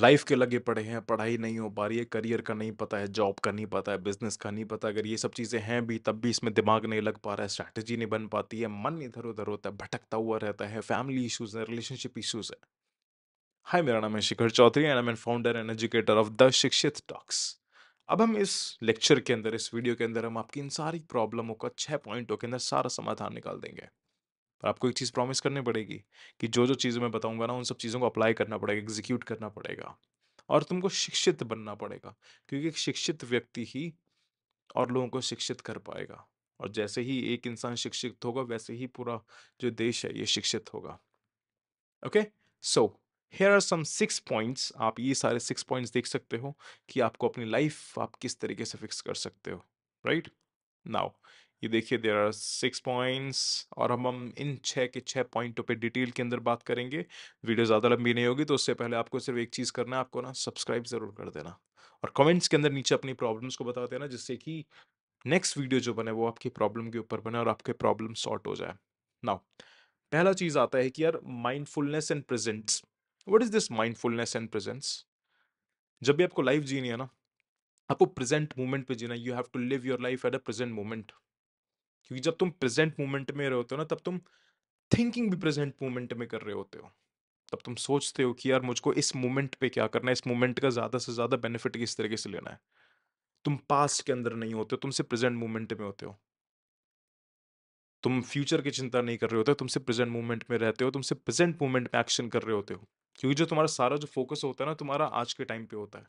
Life के लगे पड़े हैं पढ़ाई नहीं हो पा रही है करियर का नहीं पता है जॉब का नहीं पता है बिजनेस का नहीं पता अगर ये सब चीज़ें हैं भी तब भी इसमें दिमाग नहीं लग पा रहा है स्ट्रैटेजी नहीं बन पाती है मन इधर उधर होता है भटकता हुआ रहता है फैमिली इशूज़ है रिलेशनशिप इशूज़ है हाय मेरा नाम है Shikhar Chaudhary and I am founder and educator of the Shikshit talks अब हम इस लेक्चर के अंदर इस वीडियो के अंदर हम आपकी इन सारी प्रॉब्लमों का छः पॉइंटों के अंदर सारा समाधान निकाल देंगे पर आपको एक चीज़ प्रॉमिस करनी पड़ेगी कि जो जो चीज़ें मैं बताऊंगा ना उन सब चीज़ों को अप्लाई करना पड़ेगा एग्जीक्यूट करना पड़ेगा और तुमको शिक्षित बनना पड़ेगा क्योंकि एक शिक्षित व्यक्ति ही और लोगों को शिक्षित कर पाएगा और जैसे ही एक इंसान शिक्षित होगा वैसे ही पूरा जो देश है ये शिक्षित होगा okay so here are some six points आप ये सारे सिक्स पॉइंट्स देख सकते हो कि आपको अपनी लाइफ आप किस तरीके से फिक्स कर सकते हो राइट right? नाउ ये देखिए देर आर सिक्स पॉइंट्स और हम हम इन छः के छः पॉइंटों पे डिटेल के अंदर बात करेंगे वीडियो ज़्यादा लंबी नहीं होगी तो उससे पहले आपको सिर्फ एक चीज़ करना है आपको ना सब्सक्राइब ज़रूर कर देना और कमेंट्स के अंदर नीचे अपनी प्रॉब्लम्स को बता देना जिससे कि नेक्स्ट वीडियो जो बने वो आपकी प्रॉब्लम के ऊपर बने और आपके प्रॉब्लम सॉल्ट हो जाए नाउ पहला चीज़ आता है कि यार mindfulness and presence what is this mindfulness and presence जब भी आपको लाइफ जीनी है ना आपको प्रेजेंट मोमेंट पे जीना you have to live your life at a present moment क्योंकि जब तुम प्रेजेंट मोमेंट में रहते हो ना तब तुम थिंकिंग भी प्रेजेंट मोमेंट में कर रहे होते हो तब तुम सोचते हो कि यार मुझको इस मोमेंट पे क्या करना है इस मोमेंट का ज़्यादा से ज़्यादा बेनिफिट किस तरीके से लेना है तुम पास्ट के अंदर नहीं होते हो तुम सिर्फ प्रेजेंट मोमेंट में होते हो तुम फ्यूचर की चिंता नहीं कर रहे होते तुम सिर्फ प्रेजेंट मोमेंट में रहते हो तुम सिर्फ प्रेजेंट मोमेंट में एक्शन कर रहे होते हो क्योंकि जो तुम्हारा सारा जो फोकस होता है ना तुम्हारा आज के टाइम पे होता है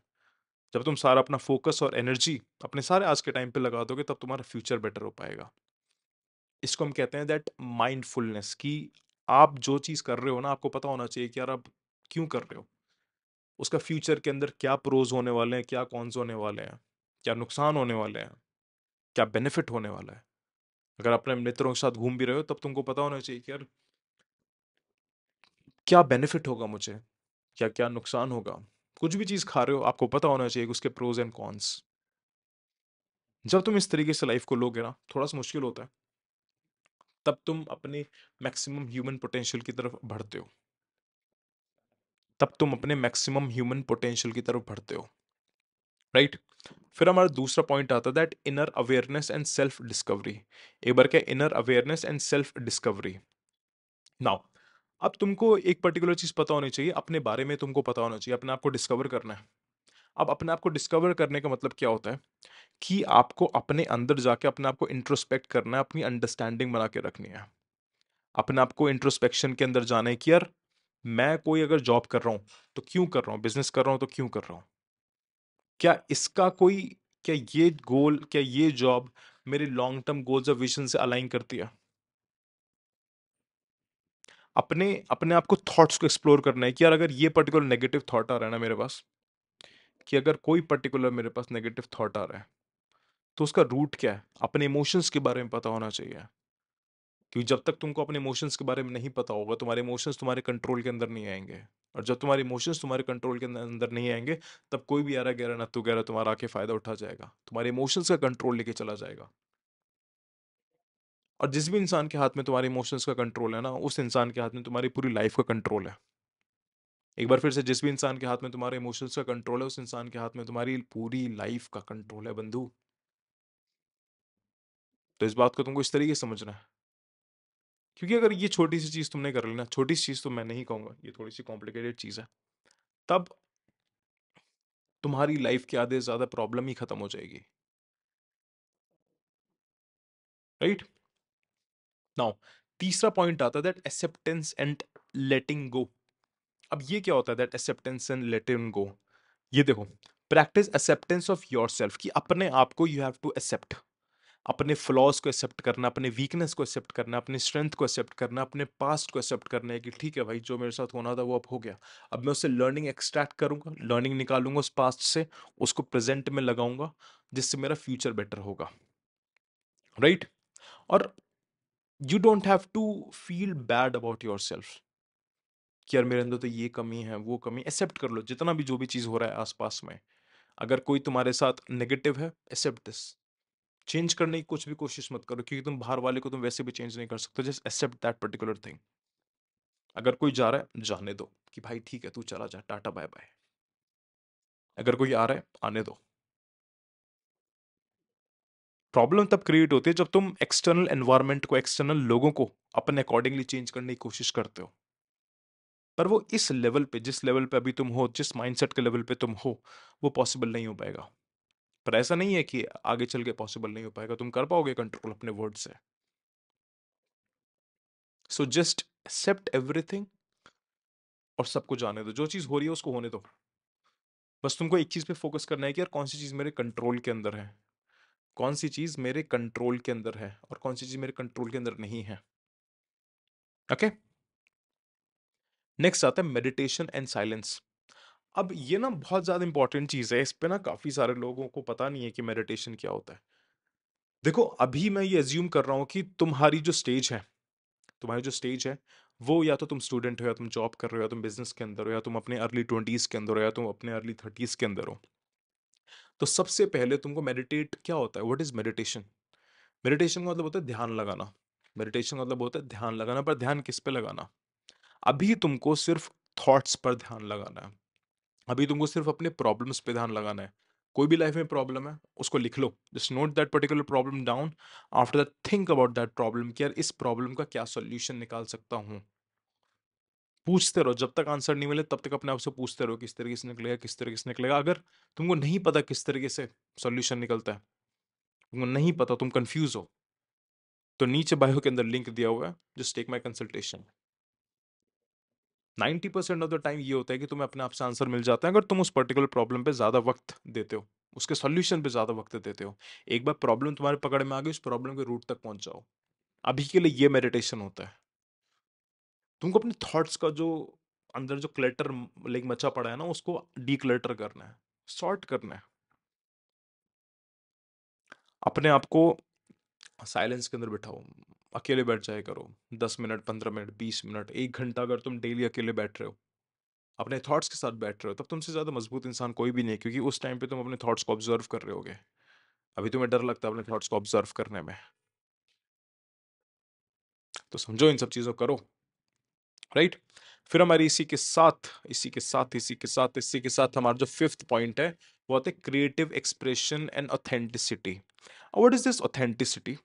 जब तुम सारा अपना फोकस और एनर्जी अपने सारे आज के टाइम पे लगा दोगे तब तुम्हारा फ्यूचर बेटर हो पाएगा इसको हम कहते हैं दैट माइंडफुलनेस कि आप जो चीज़ कर रहे हो ना आपको पता होना चाहिए कि यार आप क्यों कर रहे हो उसका फ्यूचर के अंदर क्या प्रोज होने वाले हैं क्या कॉन्स होने वाले हैं क्या नुकसान होने वाले हैं क्या बेनिफिट होने वाला है अगर अपने मित्रों के साथ घूम भी रहे हो तब तुमको पता होना चाहिए कि यार क्या बेनिफिट होगा मुझे क्या क्या नुकसान होगा कुछ भी चीज़ खा रहे हो आपको पता होना चाहिए उसके प्रोज एंड कॉन्स जब तुम इस तरीके से लाइफ को लोगे ना थोड़ा सा मुश्किल होता है तब तुम अपने मैक्सिमम ह्यूमन पोटेंशियल की तरफ बढ़ते हो तब तुम अपने मैक्सिमम ह्यूमन पोटेंशियल की तरफ बढ़ते हो राइट right? फिर हमारा दूसरा पॉइंट आता है that inner awareness and self discovery एक बार क्या inner awareness and self discovery now अब तुमको एक पर्टिकुलर चीज़ पता होनी चाहिए अपने बारे में तुमको पता होना चाहिए अपने आप को डिस्कवर करना है अब अपने आप को डिस्कवर करने का मतलब क्या होता है कि आपको अपने अंदर जाके अपने आप को इंट्रोस्पेक्ट करना है अपनी अंडरस्टैंडिंग बना के रखनी है अपने आप को इंट्रोस्पेक्शन के अंदर जाना है कि यार मैं कोई अगर जॉब कर रहा हूँ तो क्यों कर रहा हूँ बिजनेस कर रहा हूँ तो क्यों कर रहा हूँ क्या इसका कोई क्या ये गोल क्या ये जॉब मेरे लॉन्ग टर्म गोल्स और विजन से अलाइन करती है अपने अपने आप को थॉट्स को एक्सप्लोर करना है कि यार अगर ये पर्टिकुलर नेगेटिव थॉट आ रहा है ना मेरे पास कि अगर कोई पर्टिकुलर मेरे पास नेगेटिव थॉट आ रहा है तो उसका रूट क्या है अपने इमोशंस के बारे में पता होना चाहिए क्योंकि जब तक तुमको अपने इमोशंस के बारे में नहीं पता होगा तुम्हारे इमोशंस तुम्हारे कंट्रोल के अंदर नहीं आएंगे और जब तुम्हारे इमोशंस तुम्हारे कंट्रोल के अंदर नहीं आएंगे तब कोई भी आरा गहरा नत्तू गहरा तुम्हारा आके फायदा उठा जाएगा तुम्हारे इमोशंस का कंट्रोल लेके चला जाएगा और जिस भी इंसान के हाथ में तुम्हारे इमोशंस का कंट्रोल है ना उस इंसान के हाथ में तुम्हारी पूरी लाइफ का कंट्रोल है एक बार फिर से जिस भी इंसान के हाथ में तुम्हारे इमोशंस का कंट्रोल है उस इंसान के हाथ में तुम्हारी पूरी लाइफ का कंट्रोल है बंधु तो इस बात को तुमको इस तरीके समझना है क्योंकि अगर ये छोटी सी चीज़ तुमने कर लेना छोटी सी चीज़ तो मैं नहीं कहूँगा ये थोड़ी सी कॉम्प्लिकेटेड चीज़ है तब तुम्हारी लाइफ के आधे ज़्यादा प्रॉब्लम ही ख़त्म हो जाएगी राइट नाउ तीसरा पॉइंट आता है that acceptance and letting go अब ये क्या होता है that acceptance and let in go ये देखो practice acceptance of your self कि अपने आप को यू हैव टू एक्सेप्ट अपने फ्लॉज को एक्सेप्ट करना अपने वीकनेस को एक्सेप्ट करना अपने स्ट्रेंथ को एक्सेप्ट करना अपने पास्ट को एक्सेप्ट करना है कि ठीक है भाई जो मेरे साथ होना था वो अब हो गया अब मैं उससे लर्निंग एक्सट्रैक्ट करूंगा लर्निंग निकालूंगा उस पास्ट से उसको प्रेजेंट में लगाऊंगा जिससे मेरा फ्यूचर बेटर होगा राइट right? और you don't have to feel bad about your self कि यार मेरे अंदर तो ये कमी है वो कमी एक्सेप्ट कर लो जितना भी जो भी चीज़ हो रहा है आसपास में अगर कोई तुम्हारे साथ नेगेटिव है एक्सेप्ट दिस चेंज करने की कुछ भी कोशिश मत करो क्योंकि तुम बाहर वाले को तुम वैसे भी चेंज नहीं कर सकते just accept that particular thing अगर कोई जा रहा है जाने दो कि भाई ठीक है तू चला जा टाटा बाय बाय अगर कोई आ रहा है आने दो प्रॉब्लम तब क्रिएट होती है जब तुम एक्सटर्नल एनवायरनमेंट को एक्सटर्नल लोगों को अपने अकॉर्डिंगली चेंज करने की कोशिश करते हो पर वो इस लेवल पे जिस लेवल पे अभी तुम हो जिस माइंडसेट के लेवल पे तुम हो वो पॉसिबल नहीं हो पाएगा पर ऐसा नहीं है कि आगे चल के पॉसिबल नहीं हो पाएगा तुम कर पाओगे कंट्रोल अपने वर्ड से सो जस्ट एक्सेप्ट एवरीथिंग और सबको जाने दो जो चीज़ हो रही है उसको होने दो बस तुमको एक चीज़ पे फोकस करना है कि यार कौन सी चीज़ मेरे कंट्रोल के अंदर है कौन सी चीज़ मेरे कंट्रोल के अंदर है और कौन सी चीज़ मेरे कंट्रोल के अंदर नहीं है ओके okay? नेक्स्ट आता है मेडिटेशन एंड साइलेंस अब ये ना बहुत ज़्यादा इंपॉर्टेंट चीज़ है इस पर ना काफ़ी सारे लोगों को पता नहीं है कि मेडिटेशन क्या होता है देखो अभी मैं ये एज्यूम कर रहा हूँ कि तुम्हारी जो स्टेज है तुम्हारी जो स्टेज है वो या तो तुम स्टूडेंट हो या तुम जॉब कर रहे हो या तुम बिजनेस के अंदर हो या तुम अपने अर्ली ट्वेंटीज़ के अंदर हो या तुम अपने अर्ली थर्टीज़ के अंदर हो तो सबसे पहले तुमको मेडिटेट क्या होता है व्हाट इज़ मेडिटेशन मेडिटेशन का मतलब होता है ध्यान लगाना मेडिटेशन का मतलब होता है ध्यान लगाना पर ध्यान किस पे लगाना अभी तुमको सिर्फ थॉट्स पर ध्यान लगाना है अभी तुमको सिर्फ अपने प्रॉब्लम्स पे ध्यान लगाना है कोई भी लाइफ में प्रॉब्लम है उसको लिख लो just note that particular problem down after that think about that problem कि यार इस प्रॉब्लम का क्या सोल्यूशन निकाल सकता हूँ पूछते रहो जब तक आंसर नहीं मिले तब तक अपने आप से पूछते रहो किस तरीके से निकलेगा किस तरीके से निकलेगा अगर तुमको नहीं पता किस तरीके से सोल्यूशन निकलता है तुमको नहीं पता तुम कन्फ्यूज हो तो नीचे बायो के अंदर लिंक दिया हुआ है just take my consultation ninety percent of the time ये होता है कि तुम्हें अपने आप से आंसर मिल जाता है अगर तुम उस पर्टिकुलर प्रॉब्लम पे ज़्यादा वक्त देते हो उसके सोल्यूशन पे ज़्यादा वक्त देते हो एक बार प्रॉब्लम तुम्हारे पकड़ में आ गई उस प्रॉब्लम के रूट तक पहुंच जाओ अभी के लिए ये मेडिटेशन होता है तुमको अपने थॉट्स का जो अंदर जो क्लेटर लाइक मचा पड़ा है ना उसको डीक्लेटर करना है सॉर्ट करना है अपने आप को साइलेंस के अंदर बैठाओ अकेले बैठ जाए करो दस मिनट पंद्रह मिनट बीस मिनट एक घंटा अगर तुम डेली अकेले बैठ रहे हो अपने थॉट्स के साथ बैठ रहे हो तब तुमसे ज़्यादा मजबूत इंसान कोई भी नहीं क्योंकि उस टाइम पे तुम अपने थॉट्स को ऑब्जर्व कर रहे होगे अभी तुम्हें डर लगता है अपने थॉट्स को ऑब्जर्व करने में तो समझो इन सब चीज़ों करो राइट फिर हमारी इसी के साथ इसी के साथ इसी के साथ इसी के साथ हमारा जो फिफ्थ पॉइंट है वो आते creative expression and authenticity what is this authenticity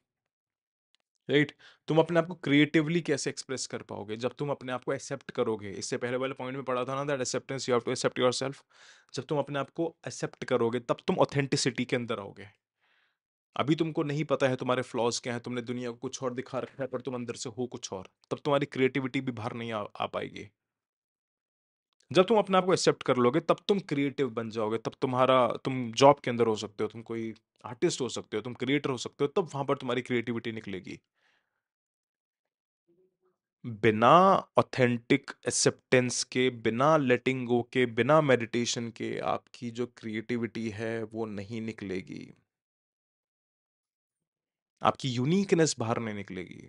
right तुम अपने आप को क्रिएटिवली कैसे एक्सप्रेस कर पाओगे जब तुम अपने आप को एक्सेप्ट करोगे इससे पहले वाले पॉइंट में पढ़ा था ना that acceptance you have to accept your self जब तुम अपने आप को एक्सेप्ट करोगे तब तुम ऑथेंटिसिटी के अंदर आओगे अभी तुमको नहीं पता है तुम्हारे फ्लॉज क्या है तुमने दुनिया को कुछ और दिखा रखा है पर तुम अंदर से हो कुछ और तब तुम्हारी क्रिएटिविटी भी बाहर नहीं आ, आ पाएगी जब तुम अपने आप को एक्सेप्ट कर लोगे तब तुम क्रिएटिव बन जाओगे तब तुम्हारा तुम जॉब के अंदर हो सकते हो तुम कोई आर्टिस्ट हो सकते हो तुम क्रिएटर हो सकते हो तब वहां पर तुम्हारी क्रिएटिविटी निकलेगी बिना ऑथेंटिक एक्सेप्टेंस के बिना लेटिंग गो के बिना मेडिटेशन के आपकी जो क्रिएटिविटी है वो नहीं निकलेगी आपकी यूनिकनेस बाहर नहीं निकलेगी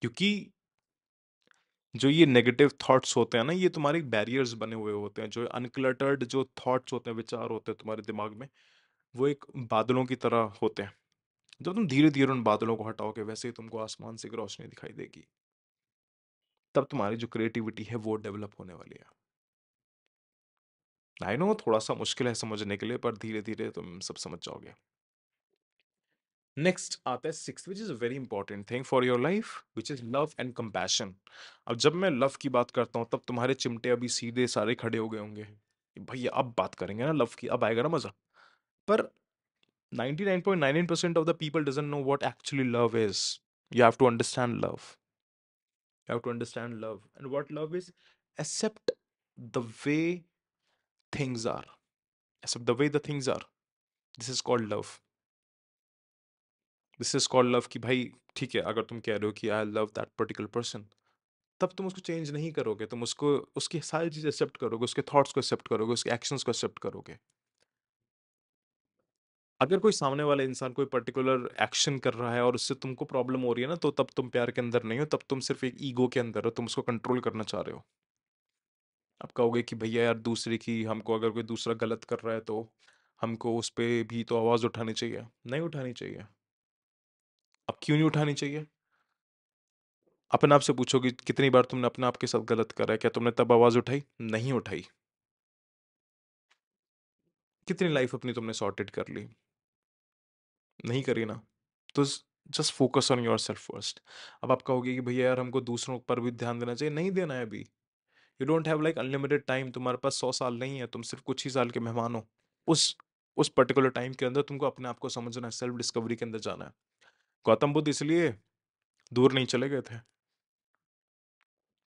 क्योंकि जो ये नेगेटिव थॉट्स होते हैं ना ये तुम्हारे बैरियर्स बने हुए होते हैं जो अनकलटर्ड जो थॉट्स होते हैं विचार होते हैं तुम्हारे दिमाग में वो एक बादलों की तरह होते हैं जब तुम धीरे धीरे उन बादलों को हटाओगे वैसे ही तुमको आसमान से एक रोशनी दिखाई देगी तब तुम्हारी जो क्रिएटिविटी है वो डेवलप होने वाली है आई नो थोड़ा सा मुश्किल है समझने के लिए पर धीरे धीरे तुम सब समझ जाओगे नेक्स्ट आता है six which is a very important thing for your life which is love and compassion अब जब मैं लव की बात करता हूँ तब तुम्हारे चिमटे अभी सीधे सारे खड़े हो गए होंगे भैया अब बात करेंगे ना लव की अब आएगा ना मज़ा पर 99.99 percent of the people doesn't know what actually love is you have to understand love you have to understand love and what love is accept the way things are accept the way the things are this is called love this is called love कि भाई ठीक है अगर तुम कह रहे हो कि I love that particular person तब तुम उसको चेंज नहीं करोगे तुम उसको उसकी सारी चीज़ एक्सेप्ट करोगे उसके थॉट्स को एक्सेप्ट करोगे उसके एक्शंस को एक्सेप्ट करोगे अगर कोई सामने वाला इंसान कोई पर्टिकुलर एक्शन कर रहा है और उससे तुमको प्रॉब्लम हो रही है ना तो तब तुम प्यार के अंदर नहीं हो तब तुम सिर्फ एक ईगो के अंदर हो तुम उसको कंट्रोल करना चाह रहे हो अब कहोगे कि भैया यार दूसरे की हमको अगर कोई दूसरा गलत कर रहा है तो हमको उस पर भी तो आवाज़ उठानी चाहिए नहीं उठानी चाहिए अब क्यों नहीं उठानी चाहिए अपने आप से कि कितनी बार तुमने अपने आप के साथ गलत करा है क्या तुमने तब आवाज उठाई नहीं उठाई कितनी लाइफ अपनी तुमने सॉर्टेड कर ली नहीं करी ना तो just focus on your self first अब आप कहोगे कि भैया यार हमको दूसरों पर भी ध्यान देना चाहिए नहीं देना है अभी you don't have like unlimited time तुम्हारे पास सौ साल नहीं है तुम सिर्फ कुछ ही साल के मेहमान हो उस उस पर्टिकुलर टाइम के अंदर तुमको अपने आप को समझना है सेल्फ डिस्कवरी के अंदर जाना है गौतम बुद्ध इसलिए दूर नहीं चले गए थे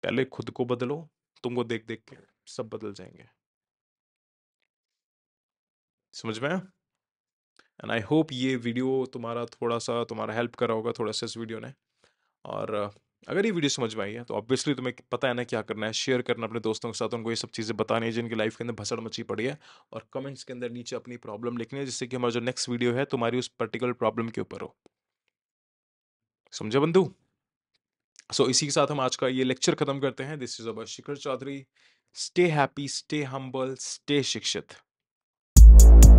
पहले खुद को बदलो तुमको देख देख के सब बदल जाएंगे समझ में एंड आई होप ये वीडियो तुम्हारा थोड़ा सा तुम्हारा हेल्प करा होगा थोड़ा सा इस वीडियो ने और अगर ये वीडियो समझ में आई है तो ऑब्वियसली तुम्हें पता है ना क्या करना है शेयर करना अपने दोस्तों के साथ उनको ये सब चीज़ें बतानी है जिनकी लाइफ के अंदर भसड़ मची पड़ी है और कमेंट्स के अंदर नीचे अपनी प्रॉब्लम लिखनी है जिससे कि हमारा जो नेक्स्ट वीडियो है तुम्हारी उस पर्टिकुलर प्रॉब्लम के ऊपर हो समझे बंधु सो so, इसी के साथ हम आज का ये लेक्चर खत्म करते हैं this is about Shikhar Chaudhary stay happy stay humble stay शिक्षित